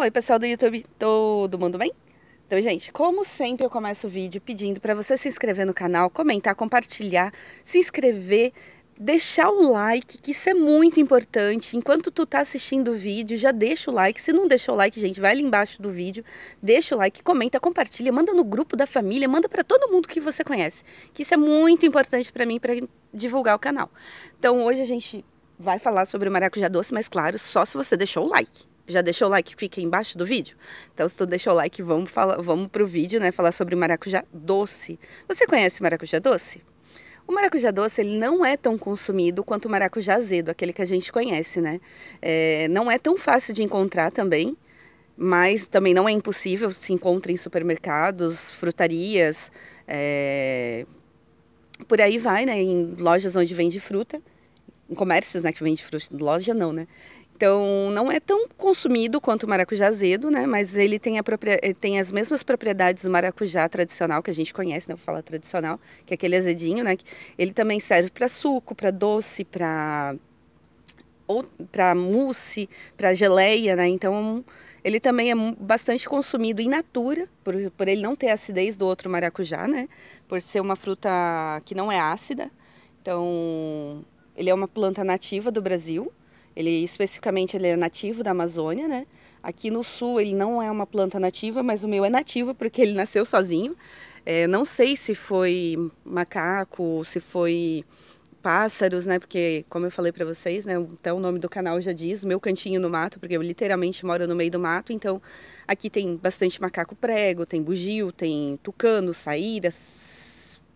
Oi, pessoal do YouTube, todo mundo bem? Então, gente, como sempre eu começo o vídeo pedindo para você se inscrever no canal, comentar, compartilhar, se inscrever, deixar o like, que isso é muito importante. Enquanto tu tá assistindo o vídeo, já deixa o like. Se não deixou o like, gente, vai ali embaixo do vídeo, deixa o like, comenta, compartilha, manda no grupo da família, manda para todo mundo que você conhece, que isso é muito importante para mim para divulgar o canal. Então, hoje a gente vai falar sobre o maracujá doce, mas claro, só se você deixou o like. Já deixou o like? Fica embaixo do vídeo. Então, se tu deixou o like, vamos, falar, vamos pro vídeo, né? Falar sobre maracujá doce. Você conhece maracujá doce? O maracujá doce ele não é tão consumido quanto o maracujá azedo, aquele que a gente conhece, né? É, não é tão fácil de encontrar também, mas também não é impossível. Se encontra em supermercados, frutarias, é... por aí vai, né? Em lojas onde vende fruta, em comércios, né? Que vende fruta, loja não, né? Então, não é tão consumido quanto o maracujá azedo, né? Mas ele tem, a tem as mesmas propriedades do maracujá tradicional, que a gente conhece, não né? vou falar tradicional, que é aquele azedinho, né? Ele também serve para suco, para doce, para ou para mousse, para geleia, né? Então, ele também é bastante consumido em natura, por, por ele não ter acidez do outro maracujá, né? Por ser uma fruta que não é ácida. Então, ele é uma planta nativa do Brasil, ele especificamente ele é nativo da Amazônia, né? Aqui no sul ele não é uma planta nativa, mas o meu é nativo porque ele nasceu sozinho. É, não sei se foi macaco, se foi pássaros, né? Porque, como eu falei para vocês, né? Então o nome do canal já diz, meu cantinho no mato, porque eu literalmente moro no meio do mato. Então aqui tem bastante macaco prego, tem bugio, tem tucano, saíra,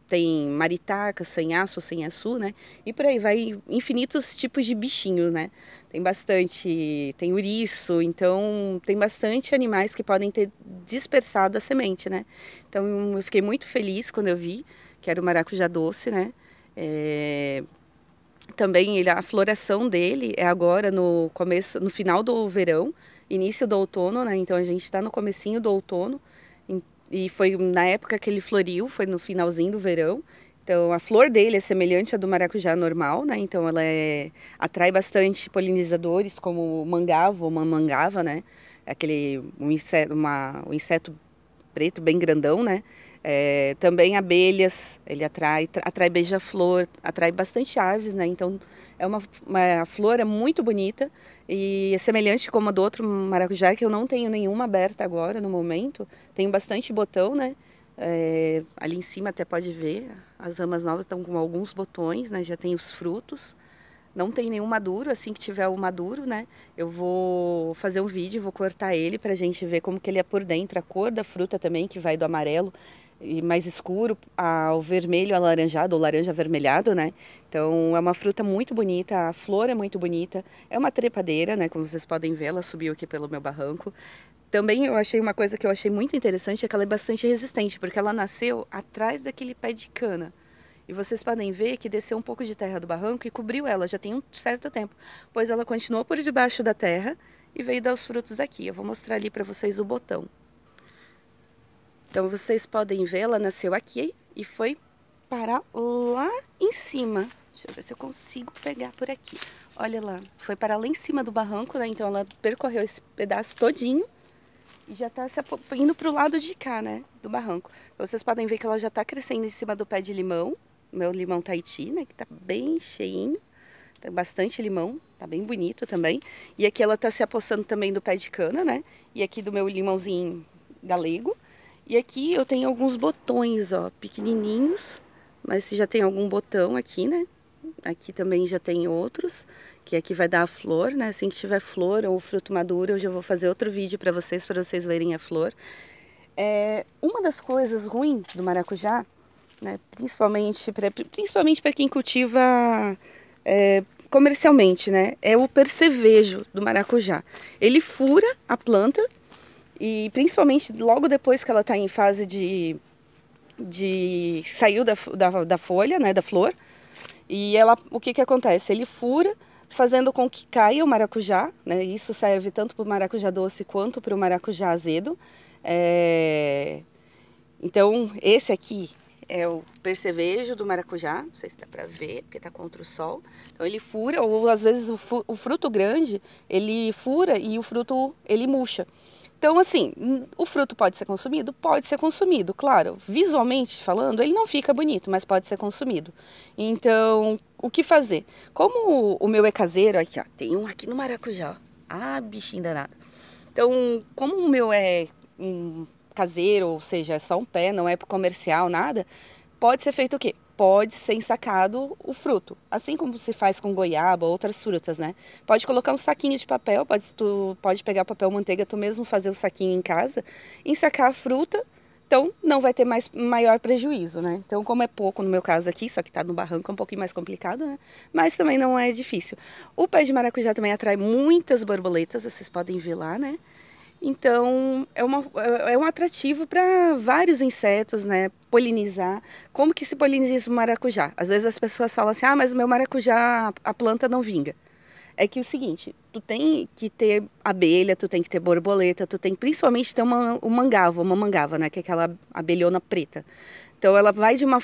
tem maritaca, sanhaço, sanhaçu, né? E por aí vai infinitos tipos de bichinhos, né? Tem bastante, tem uriço, então tem bastante animais que podem ter dispersado a semente, né? Então eu fiquei muito feliz quando eu vi que era o maracujá doce, né? É... Também ele, a floração dele é agora no começo, no final do verão, início do outono, né? Então a gente está no comecinho do outono e foi na época que ele floriu, foi no finalzinho do verão. Então a flor dele é semelhante à do maracujá normal, né? Então ela é, atrai bastante polinizadores como o mangava ou mamangava, né? É aquele um inseto, uma, um inseto preto bem grandão, né? É, também abelhas, ele atrai, atrai beija-flor, atrai bastante aves, né? Então é uma, uma flor é muito bonita e é semelhante como a do outro maracujá que eu não tenho nenhuma aberta agora no momento. Tenho bastante botão, né? É, ali em cima até pode ver, as ramas novas estão com alguns botões, né? Já tem os frutos. Não tem nenhum maduro, assim que tiver o maduro, né? Eu vou fazer um vídeo, vou cortar ele pra gente ver como que ele é por dentro, a cor da fruta também, que vai do amarelo e mais escuro ao vermelho alaranjado ou laranja avermelhado, né? Então é uma fruta muito bonita, a flor é muito bonita. É uma trepadeira, né? Como vocês podem ver, ela subiu aqui pelo meu barranco. Também eu achei uma coisa que eu achei muito interessante é que ela é bastante resistente, porque ela nasceu atrás daquele pé de cana. E vocês podem ver que desceu um pouco de terra do barranco e cobriu ela, já tem um certo tempo, pois ela continuou por debaixo da terra e veio dar os frutos aqui. Eu vou mostrar ali para vocês o botão. Então vocês podem ver, ela nasceu aqui e foi parar lá em cima. Deixa eu ver se eu consigo pegar por aqui. Olha lá, foi parar lá em cima do barranco, né? Então ela percorreu esse pedaço todinho e já tá indo pro lado de cá, né? Do barranco. Então, vocês podem ver que ela já tá crescendo em cima do pé de limão. Meu limão Tahiti, né? Que tá bem cheinho. Tem bastante limão, tá bem bonito também. E aqui ela tá se apossando também do pé de cana, né? E aqui do meu limãozinho galego. E aqui eu tenho alguns botões, ó, pequenininhos, mas já tem algum botão aqui, né? Aqui também já tem outros, que aqui vai dar a flor, né? Assim que tiver flor ou fruto maduro, eu já vou fazer outro vídeo para vocês, para vocês verem a flor. É, uma das coisas ruins do maracujá, né, principalmente para principalmente quem cultiva é, comercialmente, né, é o percevejo do maracujá. Ele fura a planta e principalmente logo depois que ela está em fase de, de saiu da, da, da, folha, né, da flor, e ela, o que que acontece? Ele fura, fazendo com que caia o maracujá, né? Isso serve tanto para o maracujá doce quanto para o maracujá azedo. É... Então esse aqui é o percevejo do maracujá, não sei se dá para ver, porque está contra o sol. Então ele fura, ou às vezes o, fruto grande, ele fura e o fruto ele murcha. Então, assim, o fruto pode ser consumido? Pode ser consumido, claro. Visualmente falando, ele não fica bonito, mas pode ser consumido. Então, o que fazer? Como o meu é caseiro, aqui, ó, tem um aqui no maracujá. Ah, bichinho danado. Então, como o meu é um caseiro, ou seja, é só um pé, não é comercial, nada, pode ser feito o quê? pode ser sacado o fruto, assim como se faz com goiaba, outras frutas, né? Pode colocar um saquinho de papel, pode tu pode pegar papel manteiga, tu mesmo fazer o saquinho em casa, ensacar a fruta, então não vai ter mais maior prejuízo, né? Então como é pouco no meu caso aqui, só que tá no barranco é um pouquinho mais complicado, né? Mas também não é difícil. O pé de maracujá também atrai muitas borboletas, vocês podem ver lá, né? Então, é, uma, é, é um atrativo para vários insetos, né? Polinizar. Como que se poliniza o maracujá? Às vezes as pessoas falam assim, ah, mas o meu maracujá, a planta não vinga. É que é o seguinte, tu tem que ter abelha, tu tem que ter borboleta, tu tem principalmente ter uma, um mangava, uma mangava, né? Que é aquela abelhona preta. Então, ela vai de uma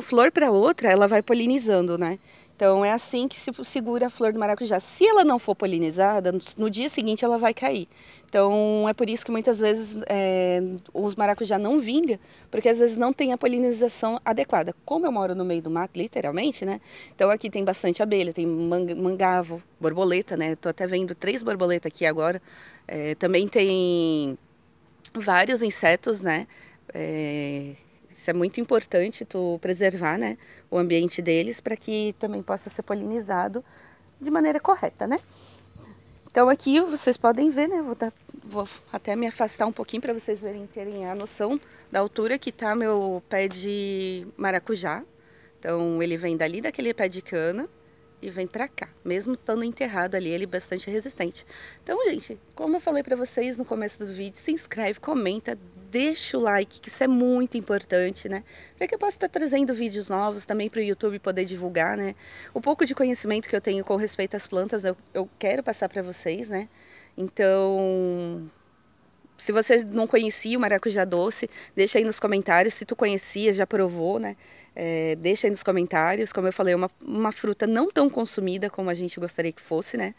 flor para outra, ela vai polinizando, né? Então é assim que se segura a flor do maracujá. Se ela não for polinizada, no dia seguinte ela vai cair. Então é por isso que muitas vezes é, os maracujá não vinga, porque às vezes não tem a polinização adequada. Como eu moro no meio do mato, literalmente, né? Então aqui tem bastante abelha, tem mangavo, borboleta, né? Estou até vendo três borboletas aqui agora. É, também tem vários insetos, né? É, isso é muito importante tu preservar, né, o ambiente deles para que também possa ser polinizado de maneira correta, né? Então aqui vocês podem ver, né, vou, dar, vou até me afastar um pouquinho para vocês verem terem a noção da altura que tá meu pé de maracujá. Então ele vem dali daquele pé de cana e vem para cá, mesmo estando enterrado ali, ele é bastante resistente. Então, gente, como eu falei para vocês no começo do vídeo, se inscreve, comenta, deixa o like, que isso é muito importante, né? Para que eu possa estar trazendo vídeos novos também para o YouTube poder divulgar, né? O pouco de conhecimento que eu tenho com respeito às plantas, eu, eu quero passar para vocês, né? Então, se você não conhecia o maracujá doce, deixa aí nos comentários se tu conhecia, já provou, né? É, deixa aí nos comentários, como eu falei, uma, uma fruta não tão consumida como a gente gostaria que fosse, né?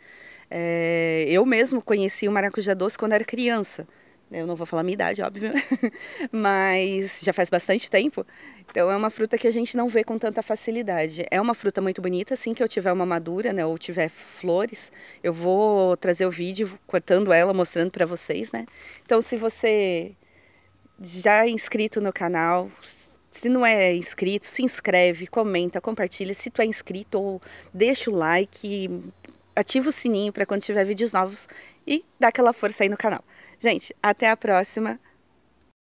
É, eu mesmo conheci o maracujá doce quando era criança. Eu não vou falar minha idade, óbvio, mas já faz bastante tempo. Então é uma fruta que a gente não vê com tanta facilidade. É uma fruta muito bonita, assim que eu tiver uma madura, né, ou tiver flores, eu vou trazer o vídeo cortando ela, mostrando para vocês, né? Então se você já é inscrito no canal, se não é inscrito, se inscreve, comenta, compartilha. Se tu é inscrito, ou deixa o like, ativa o sininho para quando tiver vídeos novos e dá aquela força aí no canal. Gente, até a próxima.